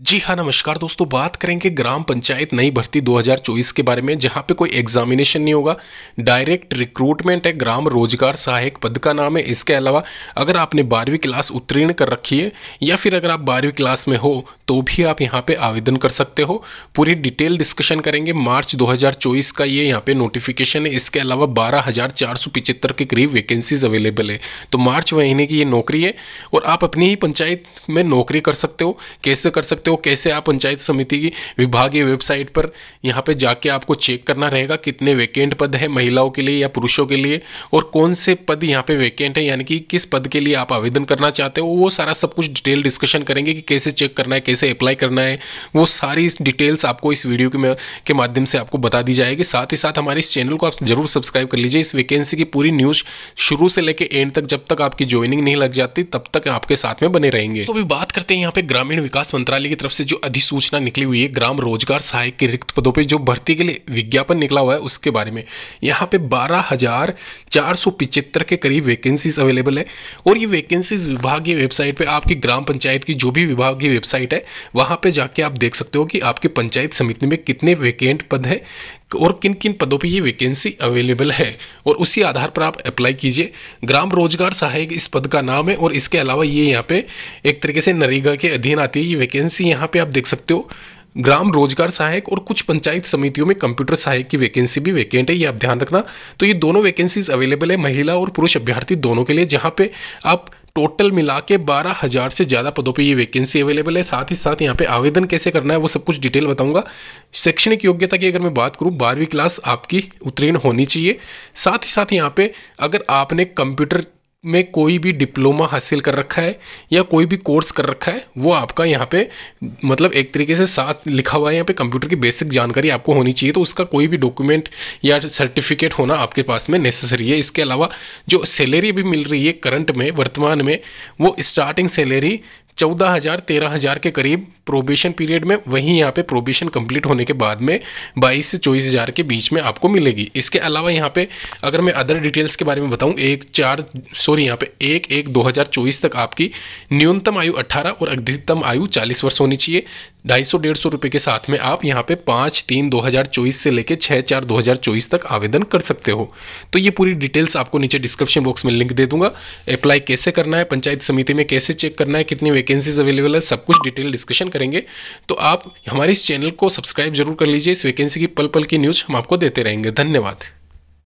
जी हाँ नमस्कार दोस्तों बात करेंगे ग्राम पंचायत नई भर्ती 2024 के बारे में जहाँ पे कोई एग्जामिनेशन नहीं होगा डायरेक्ट रिक्रूटमेंट है ग्राम रोजगार सहायक पद का नाम है इसके अलावा अगर आपने बारहवीं क्लास उत्तीर्ण कर रखी है या फिर अगर आप बारहवीं क्लास में हो तो भी आप यहाँ पे आवेदन कर सकते हो पूरी डिटेल डिस्कशन करेंगे मार्च दो का ये यहाँ पर नोटिफिकेशन है इसके अलावा बारह के करीब वैकेंसीज अवेलेबल है तो मार्च महीने की ये नौकरी है और आप अपनी ही पंचायत में नौकरी कर सकते हो कैसे कर सकते सकते हो कैसे आप पंचायत समिति की विभागीय वेबसाइट पर यहाँ पे जाके आपको चेक करना रहेगा कितने वैकेंट पद है महिलाओं के लिए या पुरुषों के लिए और कौन से पद यहाँ पे वैकेंट है यानी कि किस पद के लिए आप आवेदन करना चाहते हो वो सारा सब कुछ डिटेल डिस्कशन करेंगे कि कैसे चेक करना है कैसे अप्लाई करना है वो सारी डिटेल्स आपको इस वीडियो के, के माध्यम से आपको बता दी जाएगी साथ ही साथ हमारे इस चैनल को आप जरूर सब्सक्राइब कर लीजिए इस वैकेंसी की पूरी न्यूज़ शुरू से लेकर एंड तक जब तक आपकी ज्वाइनिंग नहीं लग जाती तब तक आपके साथ में बने रहेंगे तो अभी बात करते हैं यहाँ पे ग्रामीण विकास मंत्रालय की तरफ से जो अधिसूचना निकली हुई है ग्राम रोजगार सहायक के रिक्त पदों पे जो भर्ती के लिए विज्ञापन निकला हुआ है उसके बारे में यहाँ पे बारह हजार चार सौ पिचहत्तर के करीब वैकेंसीज अवेलेबल है और ये वैकेंसीज विभागीय वेबसाइट पे आपकी ग्राम पंचायत की जो भी विभागीय वेबसाइट है वहाँ पर जाके आप देख सकते हो कि आपकी पंचायत समिति में कितने वैकेंट पद है और किन किन पदों पे ये वैकेंसी अवेलेबल है और उसी आधार पर आप अप्लाई कीजिए ग्राम रोजगार सहायक इस पद का नाम है और इसके अलावा ये यहाँ पे एक तरीके से नरेगा के अधीन आती है ये वैकेंसी यहाँ पे आप देख सकते हो ग्राम रोजगार सहायक और कुछ पंचायत समितियों में कंप्यूटर सहायक की वैकेंसी भी वैकेंट है ये आप ध्यान रखना तो ये दोनों वैकेंसीज अवेलेबल है महिला और पुरुष अभ्यर्थी दोनों के लिए जहाँ पे आप टोटल मिला के बारह हज़ार से ज़्यादा पदों पे ये वैकेंसी अवेलेबल है साथ ही साथ यहाँ पे आवेदन कैसे करना है वो सब कुछ डिटेल बताऊंगा शैक्षणिक योग्यता की अगर मैं बात करूँ बारहवीं क्लास आपकी उत्तीर्ण होनी चाहिए साथ ही साथ यहाँ पे अगर आपने कंप्यूटर में कोई भी डिप्लोमा हासिल कर रखा है या कोई भी कोर्स कर रखा है वो आपका यहाँ पे मतलब एक तरीके से साथ लिखा हुआ है यहाँ पे कंप्यूटर की बेसिक जानकारी आपको होनी चाहिए तो उसका कोई भी डॉक्यूमेंट या सर्टिफिकेट होना आपके पास में नेसेसरी है इसके अलावा जो सैलरी भी मिल रही है करंट में वर्तमान में वो स्टार्टिंग सैलरी चौदह हज़ार तेरह हज़ार के करीब प्रोबेशन पीरियड में वहीं यहाँ पे प्रोबेशन कंप्लीट होने के बाद में बाईस से चौबीस हज़ार के बीच में आपको मिलेगी इसके अलावा यहाँ पे अगर मैं अदर डिटेल्स के बारे में बताऊँ एक चार सॉरी यहाँ पे एक एक दो हज़ार चौबीस तक आपकी न्यूनतम आयु अट्ठारह और अधिकतम आयु चालीस वर्ष होनी चाहिए ढाई सौ डेढ़ सौ रुपये के साथ में आप यहाँ पे पाँच तीन दो हज़ार चौबीस से लेकर छः चार दो हज़ार चौबीस तक आवेदन कर सकते हो तो ये पूरी डिटेल्स आपको नीचे डिस्क्रिप्शन बॉक्स में लिंक दे दूंगा अप्लाई कैसे करना है पंचायत समिति में कैसे चेक करना है कितनी वैकेंसी वैकेंसीज अवेलेबल है सब कुछ डिटेल डिस्कशन करेंगे तो आप हमारे इस चैनल को सब्सक्राइब जरूर कर लीजिए इस वैकेंसी की पल पल की न्यूज़ हम आपको देते रहेंगे धन्यवाद